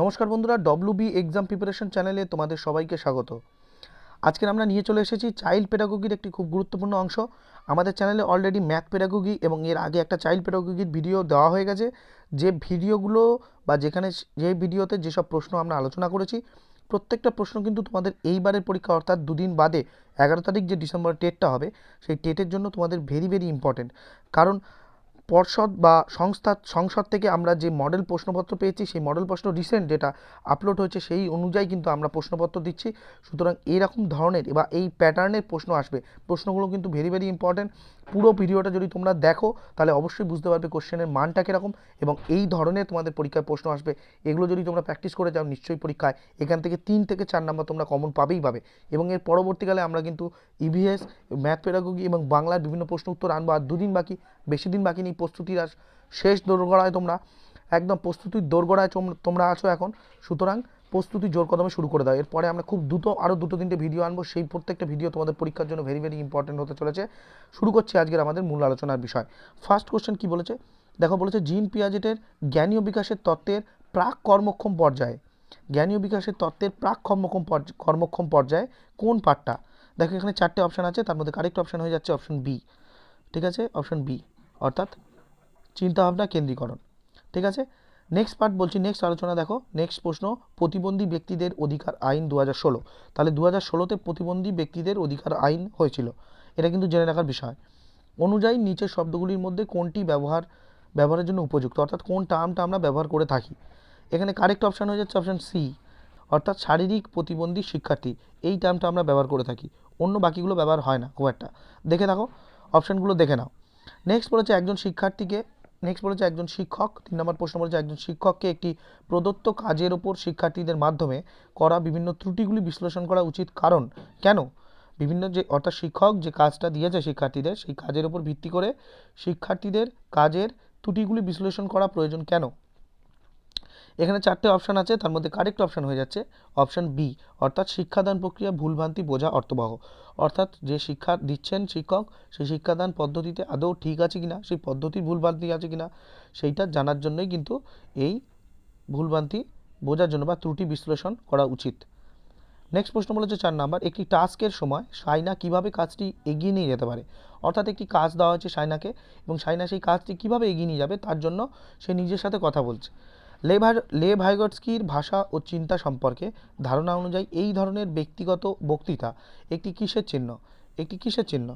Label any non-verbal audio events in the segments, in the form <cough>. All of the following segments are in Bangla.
নমস্কার বন্ধুরা ডব্লিউ বি এক্সাম প্রিপারেশন চ্যানেলে তোমাদের সবাইকে স্বাগত আজকের আমরা নিয়ে চলে এসেছি চাইল্ড পেডাগোগির একটি খুব গুরুত্বপূর্ণ অংশ আমাদের চ্যানেলে অলরেডি ম্যাথ পেডাগোগি এবং এর আগে একটা চাইল্ড পেডাগোগির ভিডিও দেওয়া হয়ে গেছে যে ভিডিওগুলো বা যেখানে যে ভিডিওতে যেসব প্রশ্ন আমরা আলোচনা করেছি প্রত্যেকটা প্রশ্ন কিন্তু তোমাদের এইবারের পরীক্ষা অর্থাৎ দুদিন বাদে এগারো তারিখ যে ডিসেম্বর টেটটা হবে সেই টেটের জন্য তোমাদের ভেরি ভেরি ইম্পর্টেন্ট কারণ পর্ষদ বা সংস্থা সংসদ থেকে আমরা যে মডেল প্রশ্নপত্র পেয়েছি সেই মডেল প্রশ্ন রিসেন্ট যেটা আপলোড হয়েছে সেই অনুযায়ী কিন্তু আমরা প্রশ্নপত্র দিচ্ছি সুতরাং এরকম ধরনের বা এই প্যাটার্নের প্রশ্ন আসবে প্রশ্নগুলো কিন্তু ভেরি ভেরি ইম্পর্ট্যান্ট পুরো ভিডিওটা যদি তোমরা দেখো তাহলে অবশ্যই বুঝতে পারবে কোশ্চেনের মানটা কীরকম এবং এই ধরনের তোমাদের পরীক্ষায় প্রশ্ন আসবে এগুলো যদি তোমরা প্র্যাকটিস করে যাও নিশ্চয়ই পরীক্ষায় এখান থেকে তিন থেকে চার নাম্বার তোমরা কমন পাবেই পাবে এবং এর পরবর্তীকালে আমরা কিন্তু ইভিএস ম্যাথ পেডাগোগি এবং বাংলার বিভিন্ন প্রশ্ন উত্তর আনবো আর দুদিন বাকি বেশি দিন বাকি নেই প্রস্তুতির শেষ দোরগড়ায় তোমরা একদম প্রস্তুতির দোরগড়ায় তোমরা আছো এখন সুতরাং প্রস্তুতি জোর কদমে শুরু করে দাও এরপরে আমরা খুব দ্রুত আরও দুটো তিনটে ভিডিও আনবো সেই প্রত্যেকটা ভিডিও তোমাদের পরীক্ষার জন্য ভেরি ভেরি ইম্পর্টেন্ট হতে চলেছে শুরু করছি আজকের আমাদের মূল আলোচনার বিষয় ফার্স্ট কোশ্চেন কি বলেছে দেখো বলেছে জিন পিয়াজেটের জ্ঞানীয় বিকাশের তত্ত্বের প্রাক কর্মক্ষম পর্যায়ে জ্ঞানীয় বিকাশের তত্ত্বের প্রাক কর্মক্ষম কর্মক্ষম পর্যায়ে কোন পার্টটা দেখো এখানে চারটে অপশান আছে তার মধ্যে কারেক্ট অপশান হয়ে যাচ্ছে অপশান বি ঠিক আছে অপশন বি অর্থাৎ চিন্তাভাবনা কেন্দ্রীকরণ ঠিক আছে নেক্সট পার্ট বলছি নেক্সট আলোচনা দেখো নেক্সট প্রশ্ন প্রতিবন্ধী ব্যক্তিদের অধিকার আইন দু হাজার ষোলো তাহলে দু হাজার ষোলোতে প্রতিবন্ধী ব্যক্তিদের অধিকার আইন হয়েছিল এটা কিন্তু জেনে রাখার বিষয় অনুযায়ী নিচের শব্দগুলির মধ্যে কোনটি ব্যবহার ব্যবহারের জন্য উপযুক্ত অর্থাৎ কোন টার্মটা আমরা ব্যবহার করে থাকি এখানে কারেক্ট অপশান হয়ে যাচ্ছে অপশান সি অর্থাৎ শারীরিক প্রতিবন্ধী শিক্ষার্থী এই টার্মটা আমরা ব্যবহার করে থাকি অন্য বাকিগুলো ব্যবহার হয় না খুব একটা দেখে থাকো অপশানগুলো দেখে নাও নেক্সট বলেছে একজন শিক্ষার্থীকে নেক্সট বলেছে একজন শিক্ষক তিন নম্বর প্রশ্ন বলেছে একজন শিক্ষককে একটি প্রদত্ত কাজের ওপর শিক্ষার্থীদের মাধ্যমে করা বিভিন্ন ত্রুটিগুলি বিশ্লেষণ করা উচিত কারণ কেন বিভিন্ন যে অর্থাৎ শিক্ষক যে কাজটা দিয়েছে শিক্ষার্থীদের সেই কাজের ওপর ভিত্তি করে শিক্ষার্থীদের কাজের ত্রুটিগুলি বিশ্লেষণ করা প্রয়োজন কেন এখানে চারটে অপশান আছে তার মধ্যে কারেক্ট অপশান হয়ে যাচ্ছে অপশান বি অর্থাৎ শিক্ষাদান প্রক্রিয়া ভুলভ্রান্তি বোঝা অর্থবহ অর্থাৎ যে শিক্ষা দিচ্ছেন শিক্ষক সেই শিক্ষাদান পদ্ধতিতে আদৌ ঠিক আছে কিনা সেই পদ্ধতির ভুলভ্রান্তি আছে কিনা সেইটা জানার জন্যই কিন্তু এই ভুলভ্রান্তি বোঝার জন্য বা ত্রুটি বিশ্লেষণ করা উচিত নেক্সট প্রশ্ন বলেছে চার নাম্বার একটি টাস্কের সময় সাইনা কিভাবে কাজটি এগিয়ে নিয়ে যেতে পারে অর্থাৎ একটি কাজ দেওয়া হয়েছে সাইনাকে এবং সাইনা সেই কাজটি কিভাবে এগিয়ে নিয়ে যাবে তার জন্য সে নিজের সাথে কথা বলছে লেভার লে ভাইগটস্কির ভাষা ও চিন্তা সম্পর্কে ধারণা অনুযায়ী এই ধরনের ব্যক্তিগত বক্তৃতা একটি কিসের চিহ্ন একটি কিসের চিহ্ন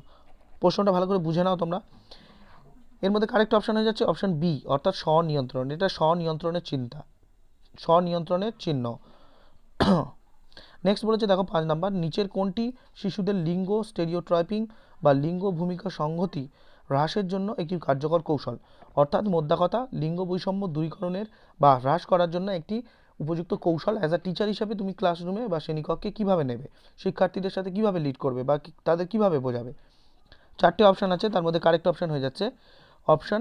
প্রশ্নটা ভালো করে বুঝে নাও তোমরা এর মধ্যে কারেক্ট অপশান হয়ে যাচ্ছে অপশান বি অর্থাৎ স্বনিয়ন্ত্রণ এটা স্বনিয়ন্ত্রণের চিন্তা স্বনিয়ন্ত্রণের চিহ্ন নেক্সট বলেছে দেখো পাঁচ নাম্বার নিচের কোনটি শিশুদের লিঙ্গ স্টেরিওট্রাইপিং বা লিঙ্গ ভূমিকা সংহতি হ্রাসের জন্য একটি কার্যকর কৌশল অর্থাৎ মোদ্দাকথা কথা লিঙ্গ বৈষম্য দূরীকরণের বা হ্রাস করার জন্য একটি উপযুক্ত কৌশল অ্যাজ আ টিচার হিসাবে তুমি ক্লাসরুমে বা শ্রেণীকক্ষে কীভাবে নেবে শিক্ষার্থীদের সাথে কিভাবে লিড করবে বা তাদের কিভাবে বোঝাবে চারটি অপশান আছে তার মধ্যে কারেক্ট অপশান হয়ে যাচ্ছে অপশান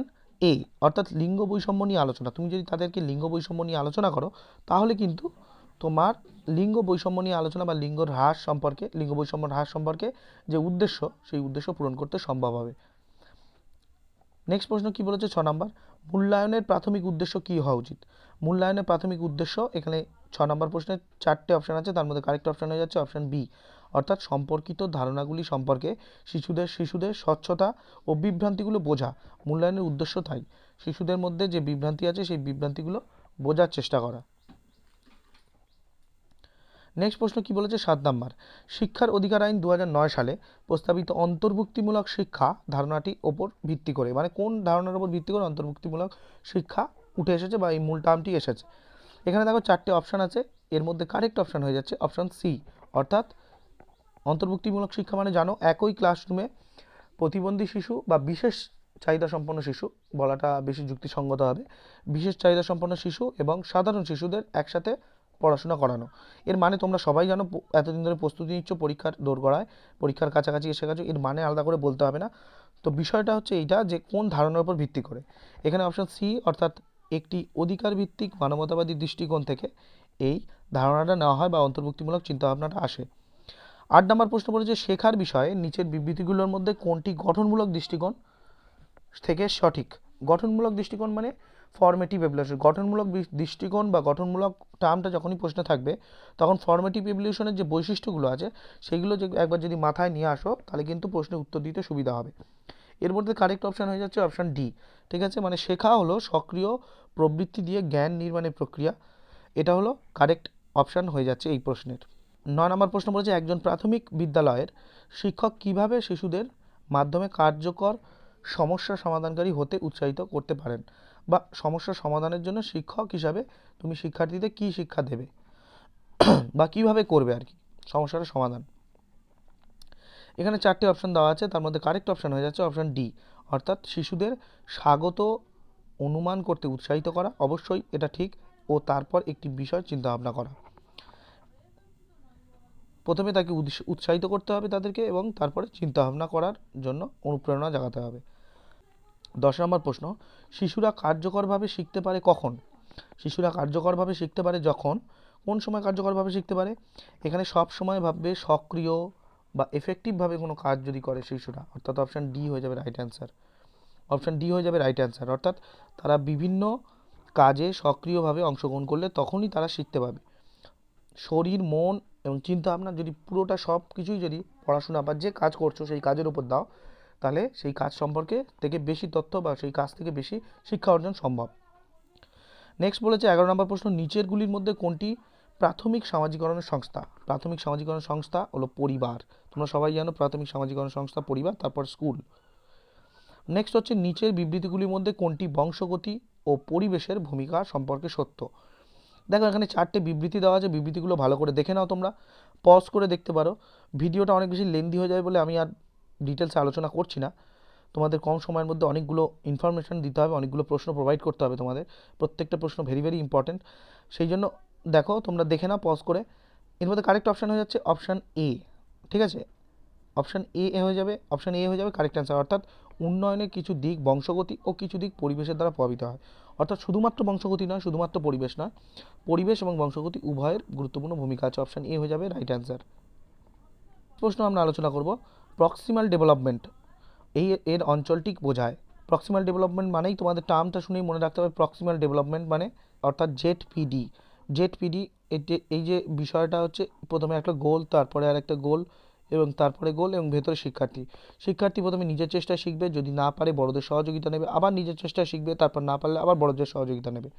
এ অর্থাৎ লিঙ্গ বৈষম্য নিয়ে আলোচনা তুমি যদি তাদেরকে লিঙ্গ বৈষম্য নিয়ে আলোচনা করো তাহলে কিন্তু তোমার লিঙ্গ বৈষম্য নিয়ে আলোচনা বা লিঙ্গ হ্রাস সম্পর্কে লিঙ্গ বৈষম্য হ্রাস সম্পর্কে যে উদ্দেশ্য সেই উদ্দেশ্য পূরণ করতে সম্ভব হবে নেক্সট প্রশ্ন কি বলেছে ছ নম্বর মূল্যায়নের প্রাথমিক উদ্দেশ্য কি হওয়া উচিত মূল্যায়নের প্রাথমিক উদ্দেশ্য এখানে ছ নম্বর প্রশ্নের চারটে অপশান আছে তার মধ্যে কারেক্ট অপশান হয়ে যাচ্ছে অপশান বি অর্থাৎ সম্পর্কিত ধারণাগুলি সম্পর্কে শিশুদের শিশুদের স্বচ্ছতা ও বিভ্রান্তিগুলো বোঝা মূল্যায়নের উদ্দেশ্য তাই শিশুদের মধ্যে যে বিভ্রান্তি আছে সেই বিভ্রান্তিগুলো বোঝার চেষ্টা করা নেক্সট প্রশ্ন কি বলেছে সাত নাম্বার শিক্ষার অধিকার আইন দু সালে প্রস্তাবিত অন্তর্ভুক্তিমূলক শিক্ষা ধারণাটি ওপর ভিত্তি করে মানে কোন ধারণার ওপর ভিত্তি করে অন্তর্ভুক্তিমূলক শিক্ষা উঠে এসেছে বা এই মূল টার্মটি এসেছে এখানে দেখো চারটে অপশান আছে এর মধ্যে কারেক্ট অপশান হয়ে যাচ্ছে অপশান সি অর্থাৎ অন্তর্ভুক্তিমূলক শিক্ষা মানে জানো একই ক্লাসরুমে প্রতিবন্ধী শিশু বা বিশেষ চাহিদা সম্পন্ন শিশু বলাটা বেশি যুক্তিসঙ্গত হবে বিশেষ চাহিদা সম্পন্ন শিশু এবং সাধারণ শিশুদের একসাথে পড়াশোনা করানো এর মানে তোমরা সবাই জানো এতদিন ধরে প্রস্তুতি নিচ্ছ পরীক্ষার দোরগড়ায় পরীক্ষার কাছাকাছি এসে গেছো এর মানে আলাদা করে বলতে হবে না তো বিষয়টা হচ্ছে এইটা যে কোন ধারণার উপর ভিত্তি করে এখানে অপশান সি অর্থাৎ একটি অধিকার ভিত্তিক মানবতাবাদী দৃষ্টিকোণ থেকে এই ধারণাটা নেওয়া হয় বা অন্তর্ভুক্তিমূলক চিন্তাভাবনাটা আসে আট নম্বর প্রশ্ন যে শেখার বিষয়ে নিচের বিবৃতিগুলোর মধ্যে কোনটি গঠনমূলক দৃষ্টিকোণ থেকে সঠিক গঠনমূলক দৃষ্টিকোণ মানে ফর্মেটিভ এভলিউশন গঠনমূলক দৃষ্টিকোণ বা গঠনমূলক টার্মটা যখনই প্রশ্নে থাকবে তখন ফর্মেটিভ এভলিউশনের যে বৈশিষ্ট্যগুলো আছে সেগুলো যে একবার যদি মাথায় নিয়ে আসো তাহলে কিন্তু প্রশ্নে উত্তর দিতে সুবিধা হবে এর মধ্যে কারেক্ট অপশান হয়ে যাচ্ছে অপশান ডি ঠিক আছে মানে শেখা হলো সক্রিয় প্রবৃত্তি দিয়ে জ্ঞান নির্মাণের প্রক্রিয়া এটা হলো কারেক্ট অপশান হয়ে যাচ্ছে এই প্রশ্নের নয় নম্বর প্রশ্ন বলেছে একজন প্রাথমিক বিদ্যালয়ের শিক্ষক কিভাবে শিশুদের মাধ্যমে কার্যকর সমস্যা সমাধানকারী হতে উৎসাহিত করতে পারেন বা সমস্যা সমাধানের জন্য শিক্ষক হিসাবে তুমি শিক্ষার্থীদের কি শিক্ষা দেবে বা কীভাবে করবে আর কি সমস্যাটা সমাধান এখানে চারটি অপশান দেওয়া আছে তার মধ্যে কারেক্ট অপশান হয়ে যাচ্ছে অপশান ডি অর্থাৎ শিশুদের স্বাগত অনুমান করতে উৎসাহিত করা অবশ্যই এটা ঠিক ও তারপর একটি বিষয় চিন্তা ভাবনা করা প্রথমে তাকে উৎসাহিত করতে হবে তাদেরকে এবং তারপরে চিন্তাভাবনা করার জন্য অনুপ্রেরণা জাগাতে হবে দশ নম্বর প্রশ্ন শিশুরা কার্যকরভাবে শিখতে পারে কখন শিশুরা কার্যকরভাবে শিখতে পারে যখন কোন সময় কার্যকরভাবে শিখতে পারে এখানে সব সময় ভাববে সক্রিয় বা এফেক্টিভভাবে কোনো কাজ যদি করে শিশুরা অর্থাৎ অপশান ডি হয়ে যাবে রাইট অ্যান্সার অপশান ডি হয়ে যাবে রাইট অ্যান্সার অর্থাৎ তারা বিভিন্ন কাজে সক্রিয়ভাবে অংশগ্রহণ করলে তখনই তারা শিখতে পাবে শরীর মন এবং চিন্তা ভাবনা যদি পুরোটা সব কিছুই যদি পড়াশোনা বা যে কাজ করছো সেই কাজের উপর দাও তাহলে সেই কাজ সম্পর্কে থেকে বেশি তথ্য বা সেই কাজ থেকে বেশি শিক্ষা অর্জন সম্ভব নেক্সট বলেছে এগারো নম্বর প্রশ্ন নিচেরগুলির মধ্যে কোনটি প্রাথমিক সামাজিকরণের সংস্থা প্রাথমিক সামাজিকরণ সংস্থা হলো পরিবার তোমরা সবাই জানো প্রাথমিক সামাজিকরণ সংস্থা পরিবার তারপর স্কুল নেক্সট হচ্ছে নিচের বিবৃতিগুলির মধ্যে কোনটি বংশগতি ও পরিবেশের ভূমিকা সম্পর্কে সত্য দেখো এখানে চারটে বিবৃতি দেওয়া আছে বিবৃতিগুলো ভালো করে দেখে নাও তোমরা পজ করে দেখতে পারো ভিডিওটা অনেক বেশি লেন্দি হয়ে যায় বলে আমি আর ডিটেলসে আলোচনা করছি না তোমাদের কম সময়ের মধ্যে অনেকগুলো ইনফরমেশান দিতে হবে অনেকগুলো প্রশ্ন প্রোভাইড করতে হবে তোমাদের প্রত্যেকটা প্রশ্ন ভেরি ভেরি ইম্পর্ট্যান্ট সেই জন্য দেখো তোমরা দেখে না পজ করে এর মধ্যে কারেক্ট অপশান হয়ে যাচ্ছে অপশান এ ঠিক আছে অপশান এ এ হয়ে যাবে অপশান এ হয়ে যাবে কারেক্ট অ্যান্সার অর্থাৎ উন্নয়নের কিছু দিক বংশগতি ও কিছু দিক পরিবেশের দ্বারা প্রভাবিত হয় অর্থাৎ শুধুমাত্র বংশগতি নয় শুধুমাত্র পরিবেশ নয় পরিবেশ এবং বংশগতি উভয়ের গুরুত্বপূর্ণ ভূমিকা আছে অপশান এ হয়ে যাবে রাইট অ্যান্সার প্রশ্ন আমরা আলোচনা করবো প্রক্সিমাল ডেভেলপমেন্ট এই এর অঞ্চলটি বোঝায় প্রক্সিমাল ডেভেলপমেন্ট মানেই তোমাদের টার্মটা শুনেই মনে রাখতে হবে প্রক্সিমাল ডেভেলপমেন্ট মানে অর্থাৎ জেট পিডি জেট পিডি এই যে বিষয়টা হচ্ছে প্রথমে একটা গোল তারপরে আর একটা গোল এবং তারপরে গোল এবং ভেতরে শিক্ষার্থী শিক্ষার্থী প্রথমে নিজের চেষ্টায় শিখবে যদি না পারে বড়দের সহযোগিতা নেবে আবার নিজের চেষ্টায় শিখবে তারপর না পারলে আবার বড়দের সহযোগিতা নেবে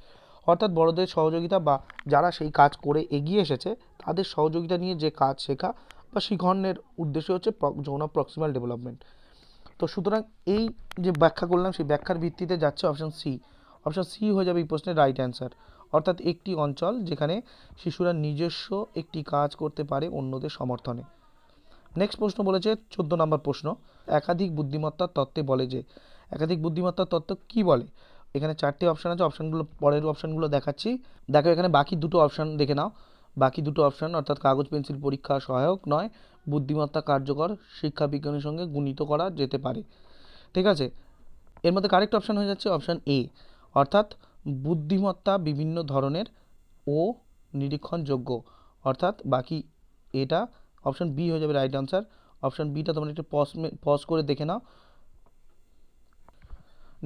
অর্থাৎ বড়দের সহযোগিতা বা যারা সেই কাজ করে এগিয়ে এসেছে তাদের সহযোগিতা নিয়ে যে কাজ শেখা বা শিখণ্ডের উদ্দেশ্য হচ্ছে যৌন প্রক্সিমাল ডেভেলপমেন্ট তো সুতরাং এই যে ব্যাখ্যা করলাম সেই ব্যাখ্যার ভিত্তিতে যাচ্ছে অপশান সি অপশান সি হয়ে যাবে এই প্রশ্নের রাইট অ্যান্সার অর্থাৎ একটি অঞ্চল যেখানে শিশুরা নিজস্ব একটি কাজ করতে পারে অন্যদের সমর্থনে নেক্সট প্রশ্ন বলেছে চোদ্দ নম্বর প্রশ্ন একাধিক বুদ্ধিমত্তার তত্ত্বে বলে যে একাধিক বুদ্ধিমত্তার তত্ত্ব কি বলে এখানে চারটি অপশান আছে অপশানগুলো পরের অপশানগুলো দেখাচ্ছি দেখো এখানে বাকি দুটো অপশান দেখে নাও বাকি দুটো অপশান অর্থাৎ কাগজ পেন্সিল পরীক্ষা সহায়ক নয় বুদ্ধিমত্তা কার্যকর শিক্ষা বিজ্ঞানের সঙ্গে গুণিত করা যেতে পারে ঠিক আছে এর মধ্যে কারেক্ট অপশান হয়ে যাচ্ছে অপশান এ অর্থাৎ বুদ্ধিমত্তা বিভিন্ন ধরনের ও নিরীক্ষণযোগ্য অর্থাৎ বাকি এটা অপশান বি হয়ে যাবে রাইট আনসার অপশান বিটা তোমরা একটু পজ পজ করে দেখে নাও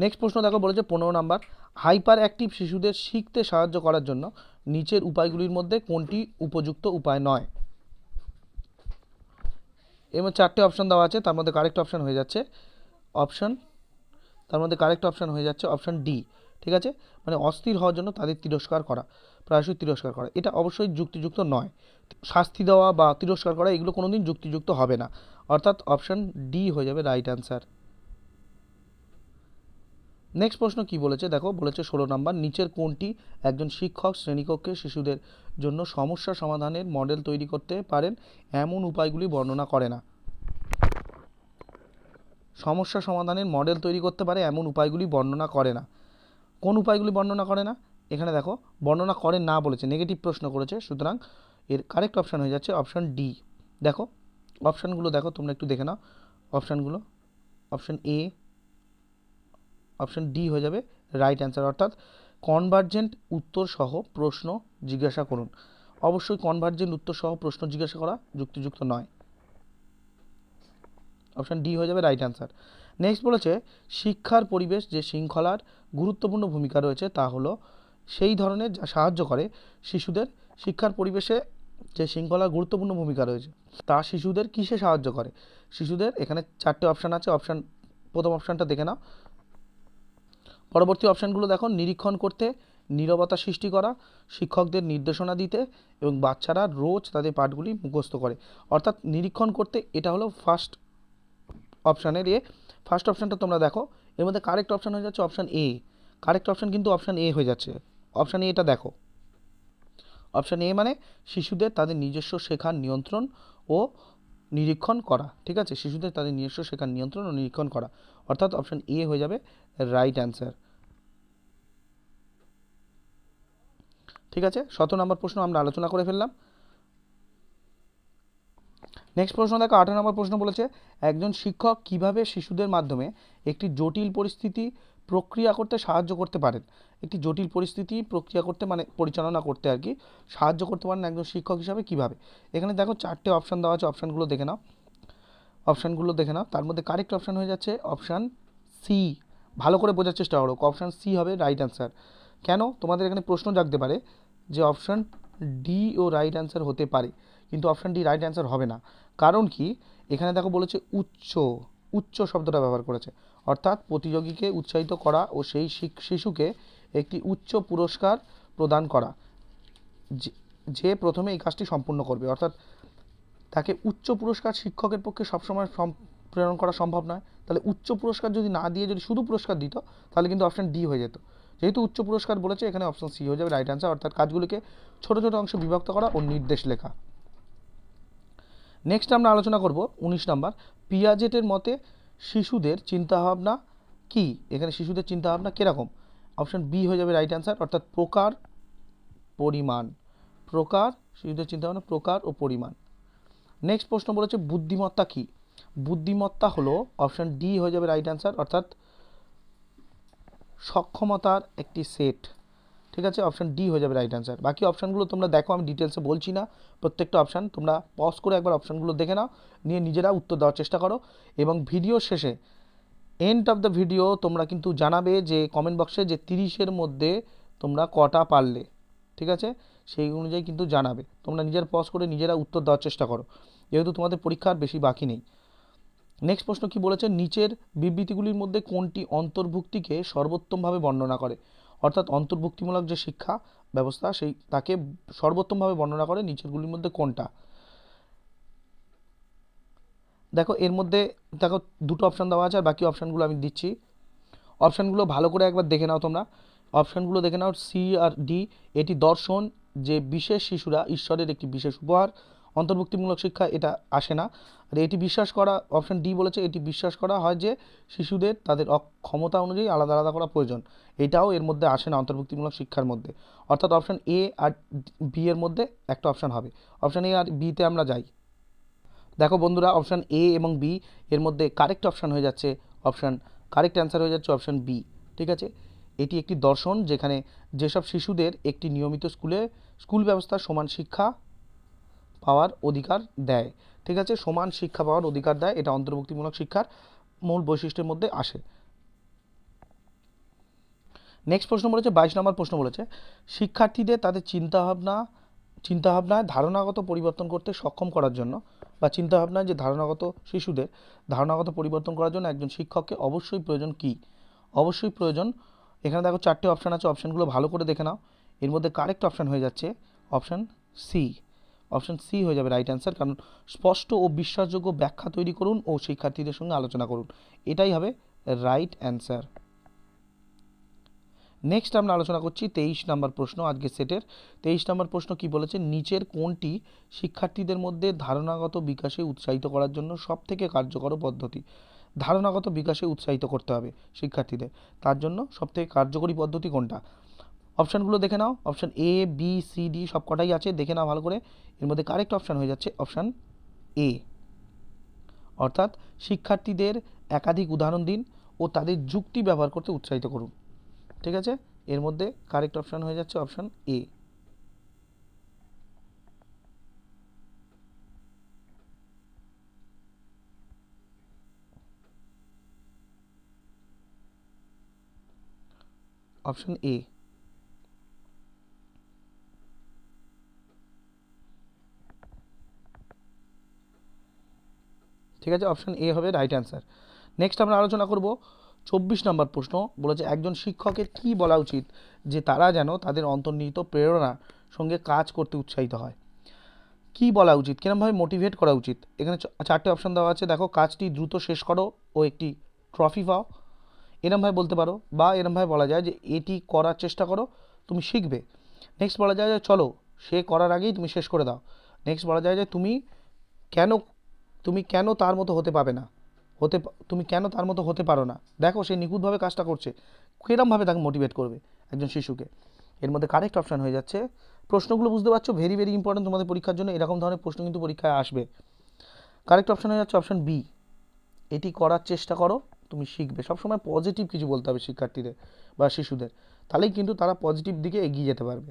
নেক্সট প্রশ্ন দেখো বলেছে পনেরো নাম্বার হাইপার অ্যাক্টিভ শিশুদের শিখতে সাহায্য করার জন্য নিচের উপায়গুলির মধ্যে কোনটি উপযুক্ত উপায় নয় এর মধ্যে চারটে অপশান দেওয়া আছে তার মধ্যে কারেক্ট অপশান হয়ে যাচ্ছে অপশান তার মধ্যে কারেক্ট অপশান হয়ে যাচ্ছে অপশান ডি ঠিক আছে মানে অস্থির হওয়ার জন্য তাদের তিরস্কার করা প্রায়শই তিরস্কার করা এটা অবশ্যই যুক্তিযুক্ত নয় শাস্তি দেওয়া বা তিরস্কার করা এগুলো কোনো দিন যুক্তিযুক্ত হবে না অর্থাৎ অপশান ডি হয়ে যাবে রাইট অ্যান্সার নেক্সট প্রশ্ন কি বলেছে দেখো বলেছে ষোলো নম্বর নিচের কোনটি একজন শিক্ষক শ্রেণীকক্ষে শিশুদের জন্য সমস্যা সমাধানের মডেল তৈরি করতে পারেন এমন উপায়গুলি বর্ণনা করে না সমস্যা সমাধানের মডেল তৈরি করতে পারে এমন উপায়গুলি বর্ণনা করে না কোন উপায়গুলি বর্ণনা করে না এখানে দেখো বর্ণনা করে না বলেছে নেগেটিভ প্রশ্ন করেছে সুতরাং এর কারেক্ট অপশান হয়ে যাচ্ছে অপশান ডি দেখো অপশানগুলো দেখো তোমরা একটু দেখে নাও অপশানগুলো অপশান এ অপশন ডি হয়ে যাবে রাইট অ্যান্সার অর্থাৎ কনভার্জেন্ট উত্তর সহ প্রশ্ন জিজ্ঞাসা করুন অবশ্যই কনভার্জেন্ট উত্তর সহ প্রশ্ন জিজ্ঞাসা করা যুক্তিযুক্ত নয় অপশান ডি হয়ে যাবে রাইট অ্যান্সার নেক্সট বলেছে শিক্ষার পরিবেশ যে শৃঙ্খলার গুরুত্বপূর্ণ ভূমিকা রয়েছে তা হলো সেই ধরনের যা সাহায্য করে শিশুদের শিক্ষার পরিবেশে যে শৃঙ্খলার গুরুত্বপূর্ণ ভূমিকা রয়েছে তা শিশুদের কিসে সাহায্য করে শিশুদের এখানে চারটে অপশান আছে অপশান প্রথম অপশানটা দেখে নাও পরবর্তী অপশানগুলো দেখো নিরীক্ষণ করতে নীরবতা সৃষ্টি করা শিক্ষকদের নির্দেশনা দিতে এবং বাচ্চারা রোজ তাদের পাঠগুলি মুখস্থ করে অর্থাৎ নিরীক্ষণ করতে এটা হলো ফার্স্ট অপশানের এ ফার্স্ট অপশানটা তোমরা দেখো এর মধ্যে কারেক্ট অপশান হয়ে যাচ্ছে অপশান এ কারেক্ট অপশান কিন্তু অপশান এ হয়ে যাচ্ছে অপশান এটা দেখো অপশান এ মানে শিশুদের তাদের নিজস্ব শেখার নিয়ন্ত্রণ ও নিরীক্ষণ করা ঠিক আছে শিশুদের তাদের নিজস্ব শেখার নিয়ন্ত্রণ ও নিরীক্ষণ করা অর্থাৎ অপশান এ হয়ে যাবে রাইট অ্যান্সার ঠিক আছে শত নম্বর প্রশ্ন আমরা আলোচনা করে ফেললাম নেক্সট প্রশ্ন দেখো আঠারো নম্বর প্রশ্ন বলেছে একজন শিক্ষক কিভাবে শিশুদের মাধ্যমে একটি জটিল পরিস্থিতি প্রক্রিয়া করতে সাহায্য করতে পারেন একটি জটিল পরিস্থিতি প্রক্রিয়া করতে মানে পরিচালনা করতে আর কি সাহায্য করতে পারেন একজন শিক্ষক হিসাবে কিভাবে এখানে দেখো চারটে অপশান দেওয়া আছে অপশানগুলো দেখে নাও অপশানগুলো দেখে নাও তার মধ্যে কারেক্ট অপশান হয়ে যাচ্ছে অপশান সি ভালো করে বোঝার চেষ্টা করো অপশান সি হবে রাইট অ্যান্সার কেন তোমাদের এখানে প্রশ্ন জাগতে পারে যে অপশান ডি ও রাইট অ্যান্সার হতে পারে কিন্তু অপশান ডি রাইট অ্যান্সার হবে না কারণ কি এখানে দেখো বলেছে উচ্চ উচ্চ শব্দটা ব্যবহার করেছে অর্থাৎ প্রতিযোগীকে উৎসাহিত করা ও সেই শিশুকে একটি উচ্চ পুরস্কার প্রদান করা যে প্রথমে এই কাজটি সম্পূর্ণ করবে অর্থাৎ তাকে উচ্চ পুরস্কার শিক্ষকের পক্ষে সবসময় প্রেরণ করা সম্ভব নয় তাহলে উচ্চ পুরস্কার যদি না দিয়ে যদি শুধু পুরস্কার দিত তাহলে কিন্তু অপশান ডি হয়ে যেত যেহেতু উচ্চ পুরস্কার বলেছে এখানে অপশান সি হয়ে যাবে রাইট অ্যান্সার অর্থাৎ কাজগুলিকে ছোট ছোট অংশে বিভক্ত করা ও নির্দেশ লেখা নেক্সট আমরা আলোচনা করব ১৯ নাম্বার পিয়াজেটের মতে শিশুদের চিন্তাভাবনা কি এখানে শিশুদের চিন্তাভাবনা কীরকম অপশান বি হয়ে যাবে রাইট অ্যান্সার অর্থাৎ প্রকার পরিমাণ প্রকার শিশুদের চিন্তাভাবনা প্রকার ও পরিমাণ নেক্সট প্রশ্ন বলেছে বুদ্ধিমত্তা কী বুদ্ধিমত্তা হলো অপশান ডি হয়ে যাবে রাইট অ্যান্সার অর্থাৎ সক্ষমতার একটি সেট ঠিক আছে অপশান ডি হয়ে যাবে রাইট অ্যান্সার বাকি অপশানগুলো তোমরা দেখো আমি ডিটেলসে বলছি না প্রত্যেকটা অপশান তোমরা পজ করে একবার অপশানগুলো দেখে নাও নিয়ে নিজেরা উত্তর দেওয়ার চেষ্টা করো এবং ভিডিও শেষে এন্ড অফ দ্য ভিডিও তোমরা কিন্তু জানাবে যে কমেন্ট বক্সে যে তিরিশের মধ্যে তোমরা কটা পারলে ঠিক আছে সেই অনুযায়ী কিন্তু জানাবে তোমরা নিজের পজ করে নিজেরা উত্তর দেওয়ার চেষ্টা করো যেহেতু তোমাদের পরীক্ষার বেশি বাকি নেই নেক্সট প্রশ্ন কি বলেছে নিচের বিবৃতিগুলির মধ্যে কোনটি অন্তর্ভুক্তিকে সর্বোত্তমভাবে বর্ণনা করে অর্থাৎ অন্তর্ভুক্তিমূলক যে শিক্ষা ব্যবস্থা সেই তাকে সর্বোত্তমভাবে বর্ণনা করে নিচেরগুলির মধ্যে কোনটা দেখো এর মধ্যে দেখো দুটো অপশান দেওয়া আছে আর বাকি অপশানগুলো আমি দিচ্ছি অপশানগুলো ভালো করে একবার দেখে নাও তোমরা অপশানগুলো দেখে নাও সি আর ডি এটি দর্শন যে বিশেষ শিশুরা ঈশ্বরের একটি বিশেষ উপহার অন্তর্ভুক্তিমূলক শিক্ষা এটা আসে না আর এটি বিশ্বাস করা অপশান ডি বলেছে এটি বিশ্বাস করা হয় যে শিশুদের তাদের ক্ষমতা অনুযায়ী আলাদা আলাদা করা প্রয়োজন এটাও এর মধ্যে আসে না অন্তর্ভুক্তিমূলক শিক্ষার মধ্যে অর্থাৎ অপশান এ আর বি এর মধ্যে একটা অপশান হবে অপশান এ আর বিতে আমরা যাই দেখো বন্ধুরা অপশান এ এবং বি এর মধ্যে কারেক্ট অপশান হয়ে যাচ্ছে অপশান কারেক্ট অ্যান্সার হয়ে যাচ্ছে অপশান বি ঠিক আছে এটি একটি দর্শন যেখানে যেসব শিশুদের একটি নিয়মিত স্কুলে স্কুল ব্যবস্থা সমান শিক্ষা পাওয়ার অধিকার দেয় ঠিক আছে সমান শিক্ষা পাওয়ার অধিকার দেয় এটা অন্তর্ভুক্তিমূলক শিক্ষার মূল বৈশিষ্ট্যের মধ্যে আসে নেক্সট প্রশ্ন বলেছে বাইশ নম্বর প্রশ্ন বলেছে শিক্ষার্থীদের তাদের চিন্তাভাবনা চিন্তাভাবনায় ধারণাগত পরিবর্তন করতে সক্ষম করার জন্য বা চিন্তাভাবনায় যে ধারণাগত শিশুদের ধারণাগত পরিবর্তন করার জন্য একজন শিক্ষককে অবশ্যই প্রয়োজন কি অবশ্যই প্রয়োজন এখানে দেখো চারটে অপশান আছে অপশানগুলো ভালো করে দেখে নাও এর মধ্যে কারেক্ট অপশান হয়ে যাচ্ছে অপশান সি অপশান সি হয়ে যাবে রাইট অ্যান্সার কারণ স্পষ্ট ও বিশ্বাসযোগ্য ব্যাখ্যা তৈরি করুন ও শিক্ষার্থীদের সঙ্গে আলোচনা করুন এটাই হবে রাইট অ্যান্সার নেক্সট আমরা আলোচনা করছি তেইশ নম্বর প্রশ্ন আজকে সেটের তেইশ নম্বর প্রশ্ন কি বলেছে নিচের কোনটি শিক্ষার্থীদের মধ্যে ধারণাগত বিকাশে উৎসাহিত করার জন্য সবথেকে কার্যকর পদ্ধতি ধারণাগত বিকাশে উৎসাহিত করতে হবে শিক্ষার্থীদের তার জন্য সবথেকে কার্যকরী পদ্ধতি কোনটা অপশানগুলো দেখে নাও option A B C D সব কটাই আছে দেখে নাও ভালো করে এর মধ্যে কারেক্ট অপশান হয়ে যাচ্ছে অপশান এ অর্থাৎ শিক্ষার্থীদের একাধিক উদাহরণ দিন ও তাদের যুক্তি ব্যবহার করতে উৎসাহিত করুন ঠিক আছে এর মধ্যে কারেক্ট অপশান হয়ে যাচ্ছে অপশান এ অপশান এ ঠিক আছে অপশান এ হবে রাইট অ্যান্সার নেক্সট আমরা আলোচনা করব চব্বিশ নম্বর প্রশ্ন বলেছে একজন শিক্ষকের কি বলা উচিত যে তারা যেন তাদের অন্তর্নিহিত প্রেরণা সঙ্গে কাজ করতে উৎসাহিত হয় কি বলা উচিত কীরমভাবে মোটিভেট করা উচিত এখানে চারটে অপশান দেওয়া আছে দেখো কাজটি দ্রুত শেষ করো ও একটি ট্রফি পাও এরমভাবে বলতে পারো বা এরমভাবে বলা যায় যে এটি করার চেষ্টা করো তুমি শিখবে নেক্সট বলা যায় যে চলো সে করার আগেই তুমি শেষ করে দাও নেক্সট বলা যায় যে তুমি কেন তুমি কেন তার মতো হতে পাবে না হতে তুমি কেন তার মতো হতে পারো না দেখো সে নিখুঁতভাবে কাজটা করছে কিরমভাবে তাকে মোটিভেট করবে একজন শিশুকে এর মধ্যে কারেক্ট অপশান হয়ে যাচ্ছে প্রশ্নগুলো বুঝতে পারছো ভেরি ভেরি ইম্পর্টেন্ট তোমাদের পরীক্ষার জন্য এরকম ধরনের প্রশ্ন কিন্তু পরীক্ষায় আসবে কারেক্ট অপশান হয়ে যাচ্ছে অপশান বি এটি করার চেষ্টা করো তুমি শিখবে সবসময় পজিটিভ কিছু বলতে হবে শিক্ষার্থীদের বা শিশুদের তাহলেই কিন্তু তারা পজিটিভ দিকে এগিয়ে যেতে পারবে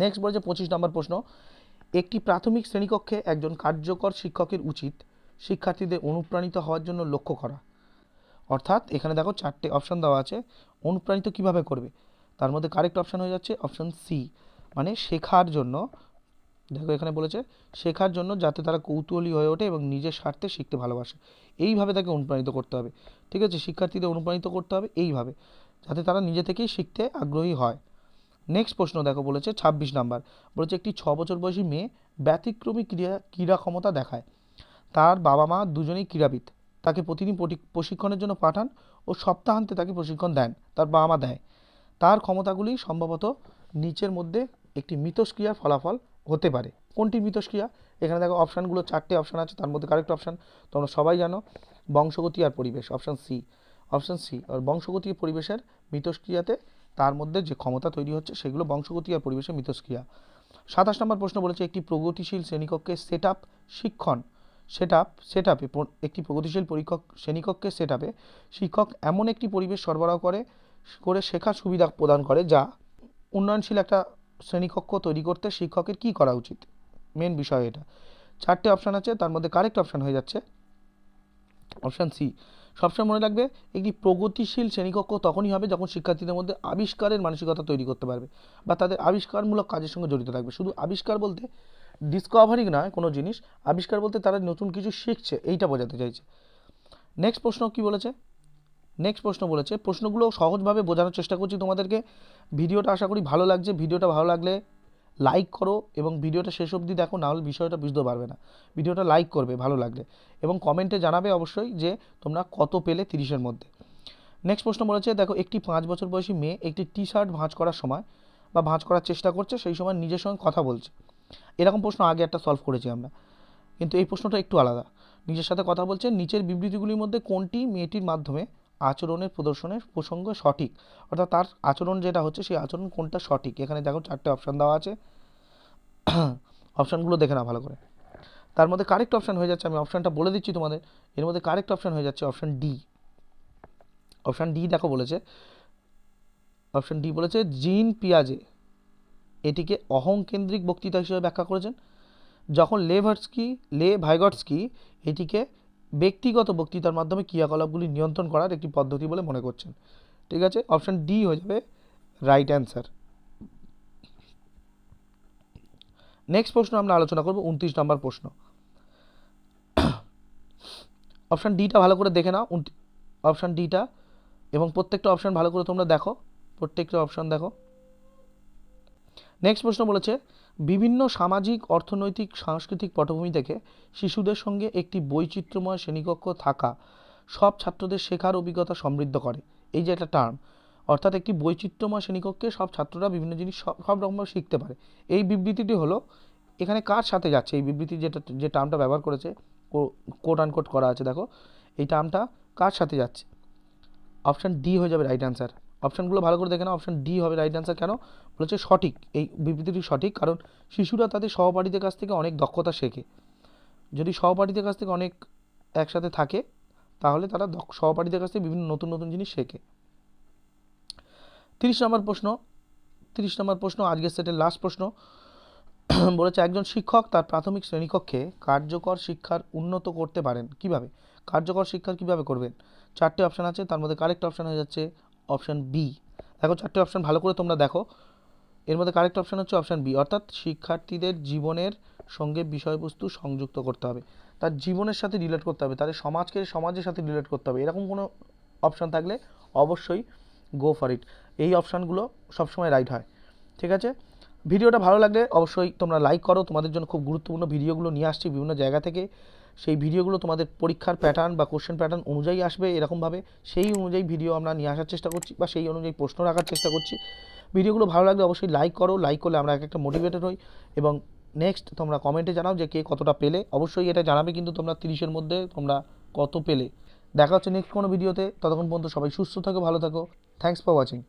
নেক্সট <clears throat> বলছে পঁচিশ নম্বর প্রশ্ন একটি প্রাথমিক শ্রেণীকক্ষে একজন কার্যকর শিক্ষকের উচিত শিক্ষার্থীদের অনুপ্রাণিত হওয়ার জন্য লক্ষ্য করা অর্থাৎ এখানে দেখো চারটে অপশান দেওয়া আছে অনুপ্রাণিত কিভাবে করবে তার মধ্যে কারেক্ট অপশান হয়ে যাচ্ছে অপশান সি মানে শেখার জন্য দেখো এখানে বলেছে শেখার জন্য যাতে তারা কৌতূহলী হয়ে ওঠে এবং নিজের স্বার্থে শিখতে ভালোবাসে এইভাবে তাকে অনুপ্রাণিত করতে হবে ঠিক আছে শিক্ষার্থীদের অনুপ্রাণিত করতে হবে এইভাবে যাতে তারা নিজে থেকেই শিখতে আগ্রহী হয় নেক্সট প্রশ্ন দেখো বলেছে ২৬ নাম্বার বলেছে একটি ছ বছর বয়সী মেয়ে ব্যতিক্রমী ক্রিয়া ক্রীড়া ক্ষমতা দেখায় তার বাবা মা দুজনেই ক্রীড়াবিদ তাকে প্রতিদিন প্রশিক্ষণের জন্য পাঠান ও সপ্তাহান্তে তাকে প্রশিক্ষণ দেন তার বাবা মা দেয় তার ক্ষমতাগুলি সম্ভবত নিচের মধ্যে একটি মিথস্ক্রিয়ার ফলাফল হতে পারে কোনটি মিথস্ক্রিয়া এখানে দেখো অপশানগুলো চারটে অপশান আছে তার মধ্যে কারেক্ট অপশান তোমরা সবাই জানো বংশগতি আর পরিবেশ অপশান সি অপশান সি আর বংশগতি পরিবেশের মিথস্ক্রিয়াতে তার মধ্যে যে ক্ষমতা তৈরি হচ্ছে সেগুলো বংশগতি আর পরিবেশে মিথস্ক্রিয়া সাতাশ নম্বর প্রশ্ন বলেছে একটি প্রগতিশীল শ্রেণীকক্ষে সেট আপ শিক্ষণ সেট আপ সেট আপে একটি প্রগতিশীল পরীক্ষক শ্রেণীকক্ষে সেট আপে শিক্ষক এমন একটি পরিবেশ সরবরাহ করে করে শেখার সুবিধা প্রদান করে যা উন্নয়নশীল একটা শ্রেণীকক্ষ তৈরি করতে শিক্ষকের কি করা উচিত মেন বিষয় এটা চারটে অপশান আছে তার মধ্যে কারেক্ট অপশান হয়ে যাচ্ছে অপশান সি সবসময় মনে রাখবে একটি প্রগতিশীল শ্রেণীকক্ষ তখনই হবে যখন শিক্ষার্থীদের মধ্যে আবিষ্কারের মানসিকতা তৈরি করতে পারবে বা তাদের আবিষ্কারমূলক কাজের সঙ্গে জড়িত থাকবে শুধু আবিষ্কার বলতে ডিসকভারিং নয় কোনো জিনিস আবিষ্কার বলতে তারা নতুন কিছু শিখছে এইটা বোঝাতে চাইছে নেক্সট প্রশ্ন কি বলেছে নেক্সট প্রশ্ন বলেছে প্রশ্নগুলো সহজভাবে বোঝানোর চেষ্টা করছি তোমাদেরকে ভিডিওটা আশা করি ভালো লাগছে ভিডিওটা ভালো লাগলে লাইক করো এবং ভিডিওটা শেষ অবধি দেখো নাহলে বিষয়টা বুঝতে পারবে না ভিডিওটা লাইক করবে ভালো লাগলে এবং কমেন্টে জানাবে অবশ্যই যে তোমরা কত পেলে তিরিশের মধ্যে নেক্সট প্রশ্ন বলেছে দেখো একটি পাঁচ বছর বয়সী মেয়ে একটি টি শার্ট ভাঁজ করার সময় বা ভাঁজ করার চেষ্টা করছে সেই সময় নিজের সঙ্গে কথা বলছে এরকম প্রশ্ন আগে একটা সলভ করেছি আমরা কিন্তু এই প্রশ্নটা একটু আলাদা নিজের সাথে কথা বলছে নিচের বিবৃতিগুলির মধ্যে কোনটি মেয়েটির মাধ্যমে আচরণের প্রদর্শনের প্রসঙ্গ সঠিক অর্থাৎ তার আচরণ যেটা হচ্ছে সেই আচরণ কোনটা সঠিক এখানে দেখো চারটে অপশান দেওয়া আছে অপশানগুলো <clears throat> দেখে না ভালো করে তার মধ্যে কারেক্ট অপশান হয়ে যাচ্ছে আমি অপশানটা বলে দিচ্ছি তোমাদের এর মধ্যে কারেক্ট অপশান হয়ে যাচ্ছে অপশান ডি অপশান ডি দেখো বলেছে অপশান ডি বলেছে জিন পিয়াজে এটিকে অহংকেন্দ্রিক বক্তৃতা হিসেবে ব্যাখ্যা করেছেন যখন লেভার্সকি লে ভাইগটসকি এটিকে ব্যক্তিগত বক্তৃতার মাধ্যমে ক্রিয়াকলাপগুলি নিয়ন্ত্রণ করার একটি পদ্ধতি বলে মনে করছেন ঠিক আছে অপশান ডি হয়ে যাবে রাইট অ্যান্সার নেক্সট প্রশ্ন আমরা আলোচনা করব উনত্রিশ নম্বর প্রশ্ন অপশান ডিটা ভালো করে দেখে নাও অপশান ডিটা এবং প্রত্যেকটা অপশান ভালো করে তোমরা দেখো প্রত্যেকটা অপশান দেখো নেক্সট প্রশ্ন বলেছে বিভিন্ন সামাজিক অর্থনৈতিক সাংস্কৃতিক পটভূমি থেকে শিশুদের সঙ্গে একটি বৈচিত্র্যময় শ্রেণীকক্ষ থাকা সব ছাত্রদের শেখার অভিজ্ঞতা সমৃদ্ধ করে এই যে একটা টার্ম অর্থাৎ একটি বৈচিত্র্যময় শ্রেণীকক্ষে সব ছাত্ররা বিভিন্ন জিনিস সব সব রকমভাবে শিখতে পারে এই বিবৃতিটি হলো এখানে কার সাথে যাচ্ছে এই বিবৃতি যেটা যে টার্মটা ব্যবহার করেছে কোট আনকোট করা আছে দেখো এই টার্মটা কার সাথে যাচ্ছে অপশান ডি হয়ে যাবে রাইট অ্যান্সার অপশানগুলো ভালো করে দেখে না অপশান ডি হবে রাইট অ্যান্সার কেন বলেছে সঠিক এই বিবৃতিটি সঠিক কারণ শিশুরা তাদের সহপাঠীদের কাছ থেকে অনেক দক্ষতা শেখে যদি সহপাঠীদের কাছ থেকে অনেক একসাথে থাকে তাহলে তারা সহপাঠীদের কাছ থেকে বিভিন্ন নতুন নতুন জিনিস শেখে তিরিশ নম্বর প্রশ্ন তিরিশ নম্বর প্রশ্ন আজকের সেটের লাস্ট প্রশ্ন বলেছে একজন শিক্ষক তার প্রাথমিক শ্রেণীকক্ষে কার্যকর শিক্ষার উন্নত করতে পারেন কিভাবে কার্যকর শিক্ষার কিভাবে করবেন চারটে অপশান আছে তার মধ্যে কারেক্ট অপশান হয়ে যাচ্ছে অপশান বি দেখো চারটে অপশান ভালো করে তোমরা দেখো এর মধ্যে কারেক্ট অপশান হচ্ছে অপশান বি অর্থাৎ শিক্ষার্থীদের জীবনের সঙ্গে বিষয়বস্তু সংযুক্ত করতে হবে তার জীবনের সাথে রিলেট করতে হবে তাদের সমাজকে সমাজের সাথে রিলেট করতে হবে এরকম কোনো অপশান থাকলে অবশ্যই গো ফর ইট এই অপশানগুলো সবসময় রাইট হয় ঠিক আছে ভিডিওটা ভালো লাগলে অবশ্যই তোমরা লাইক করো তোমাদের জন্য খুব গুরুত্বপূর্ণ ভিডিওগুলো নিয়ে আসছি বিভিন্ন জায়গা থেকে সেই ভিডিওগুলো তোমাদের পরীক্ষার প্যাটার্ন বা কোশ্চেন প্যাটার্ন অনুযায়ী আসবে এরকমভাবে সেই অনুযায়ী ভিডিও আমরা নিয়ে আসার চেষ্টা করছি বা সেই অনুযায়ী প্রশ্ন রাখার চেষ্টা করছি ভিডিওগুলো ভালো লাগলে অবশ্যই লাইক করো লাইক করলে আমরা এক একটা মোটিভেটেড হই এবং নেক্সট তোমরা কমেন্টে জানাও যে কে কতটা পেলে অবশ্যই এটা জানাবে কিন্তু তোমরা তিরিশের মধ্যে তোমরা কত পেলে দেখা হচ্ছে নেক্সট কোনো ভিডিওতে ততক্ষণ পর্যন্ত সবাই সুস্থ থাকো ভালো থাকো থ্যাংকস ফর ওয়াচিং